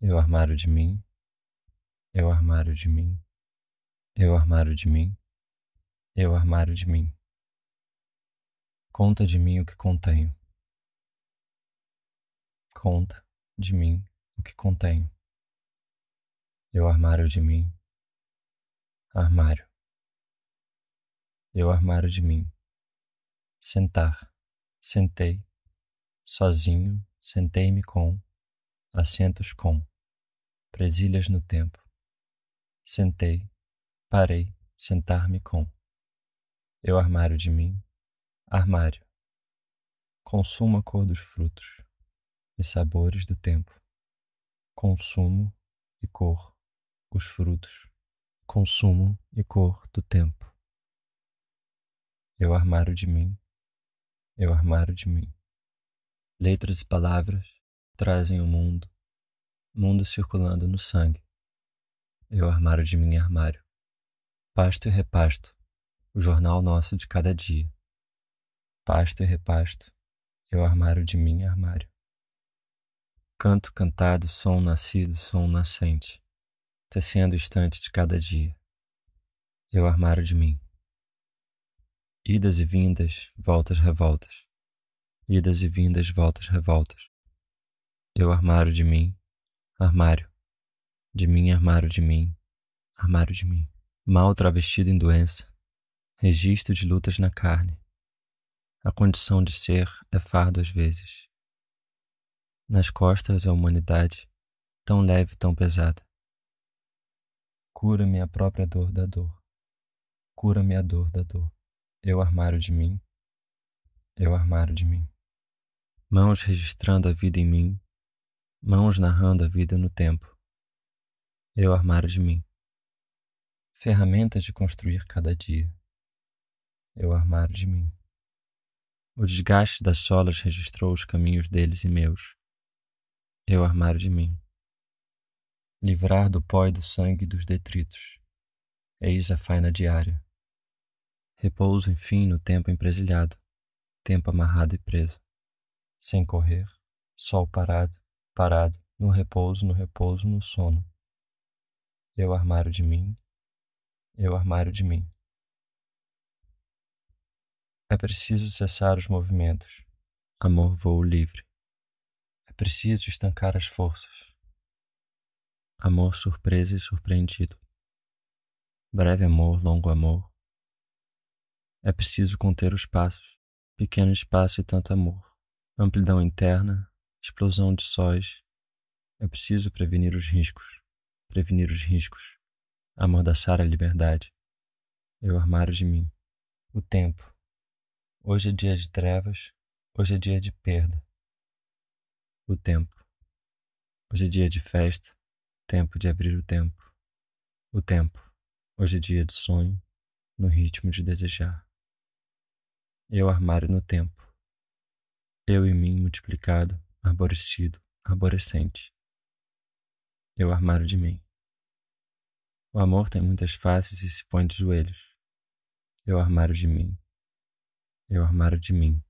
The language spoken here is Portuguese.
Eu é armário de mim. Eu é armário de mim. Eu é armário de mim. Eu armário de mim. Conta de mim o que contenho. Conta de mim o que contenho. Eu armário de mim. Armário. Eu armário de mim. Sentar. Sentei. Sozinho. Sentei-me com assentos com, presilhas no tempo. Sentei, parei, sentar-me com. Eu armário de mim, armário. Consumo a cor dos frutos e sabores do tempo. Consumo e cor, os frutos. Consumo e cor do tempo. Eu armário de mim, eu armário de mim. Letras e palavras trazem o mundo, mundo circulando no sangue. Eu é armário de mim armário, pasto e repasto, o jornal nosso de cada dia. Pasto e repasto, eu é armário de mim armário. Canto cantado, som nascido, som nascente, tecendo o instante de cada dia. Eu é armário de mim. Idas e vindas, voltas, revoltas. Idas e vindas, voltas, revoltas. Eu armário de mim, armário. De mim, armário de mim, armário de mim. Mal travestido em doença, registro de lutas na carne. A condição de ser é fardo às vezes. Nas costas a humanidade, tão leve, tão pesada. Cura-me a própria dor da dor. Cura-me a dor da dor. Eu armário de mim. Eu armário de mim. Mãos registrando a vida em mim, mãos narrando a vida no tempo. Eu armário de mim. Ferramentas de construir cada dia. Eu armário de mim. O desgaste das solas registrou os caminhos deles e meus. Eu armário de mim. Livrar do pó e do sangue dos detritos. Eis a faina diária. Repouso, enfim, no tempo empresilhado, tempo amarrado e preso. Sem correr, sol parado, parado, no repouso, no repouso, no sono. Eu é armário de mim, eu é armário de mim. É preciso cessar os movimentos. Amor voo livre. É preciso estancar as forças. Amor surpresa e surpreendido. Breve amor, longo amor. É preciso conter os passos. Pequeno espaço e tanto amor. Amplidão interna, explosão de sóis, é preciso prevenir os riscos, prevenir os riscos, amordaçar a liberdade. Eu é armário de mim. O tempo. Hoje é dia de trevas, hoje é dia de perda. O tempo. Hoje é dia de festa, tempo de abrir o tempo. O tempo. Hoje é dia de sonho, no ritmo de desejar. Eu armário no tempo. Eu e mim multiplicado arborescido, arborescente. Eu é armário de mim. O amor tem muitas faces e se põe de joelhos. Eu é armário de mim. Eu é armário de mim.